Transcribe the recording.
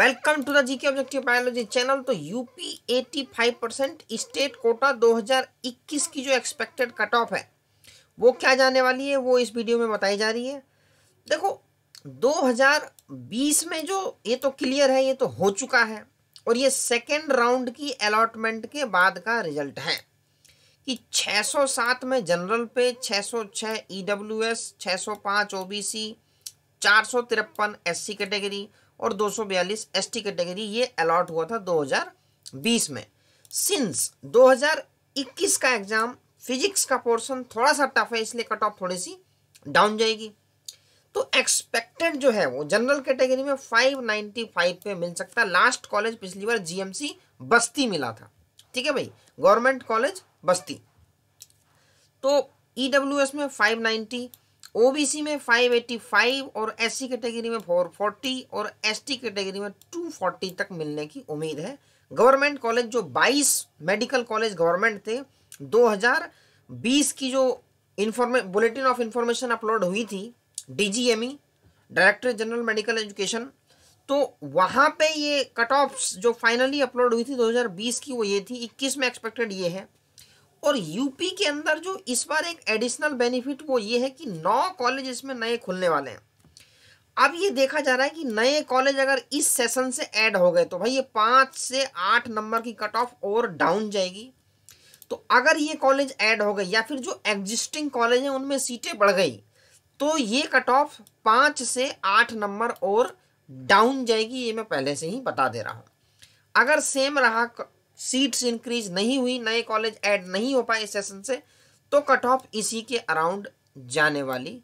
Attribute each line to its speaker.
Speaker 1: welcome to the GK objective biology channel तो UP 85 percent state quota 2021 की जो expected cut off है वो क्या जाने वाली है वो इस वीडियो में बताई जा रही है देखो 2020 में जो ये तो क्लियर है ये तो हो चुका है और ये सेकेंड राउंड की अलॉटमेंट के बाद का रिजल्ट है कि 607 में जनरल पे 606 सौ एस ईडब्ल्यूएस 605 ओबीसी 453 एससी कैटेगरी और 242 एसटी कैटेगरी ये अलॉट हुआ था 2020 में सिंस 2021 का एग्ज़ाम फिजिक्स का पोर्शन थोड़ा सा टफ है इसलिए कट ऑफ थोड़ी सी डाउन जाएगी तो एक्सपेक्टेड जो है वो जनरल कैटेगरी में 595 पे मिल सकता है लास्ट कॉलेज पिछली बार जीएमसी बस्ती मिला था ठीक है भाई गवर्नमेंट कॉलेज बस्ती तो ईडब्ल्यूएस e में 590 ओबीसी में 585 और एससी कैटेगरी में 440 और एसटी कैटेगरी में 240 तक मिलने की उम्मीद है गवर्नमेंट कॉलेज जो 22 मेडिकल कॉलेज गवर्नमेंट थे 2020 की जो इंफॉर्मे बुलेटिन ऑफ इंफॉर्मेशन अपलोड हुई थी DGME director general medical education तो वहाँ पे ये कट ऑफ जो फाइनली अपलोड हुई थी 2020 की वो ये थी 21 में एक्सपेक्टेड ये है और यूपी के अंदर जो इस बार एक एडिशनल बेनिफिट वो ये है कि नौ कॉलेज इसमें नए खुलने वाले हैं अब ये देखा जा रहा है कि नए कॉलेज अगर इस सेशन से ऐड हो गए तो भाई ये पाँच से आठ नंबर की कट ऑफ और डाउन जाएगी तो अगर ये कॉलेज ऐड हो गए या फिर जो एग्जिस्टिंग कॉलेज हैं उनमें सीटें बढ़ गई तो ये कट ऑफ पाँच से आठ नंबर और डाउन जाएगी ये मैं पहले से ही बता दे रहा हूँ अगर सेम रहा सीट्स इंक्रीज नहीं हुई नए कॉलेज ऐड नहीं हो पाए इस सेशन से तो कट ऑफ इसी के अराउंड जाने वाली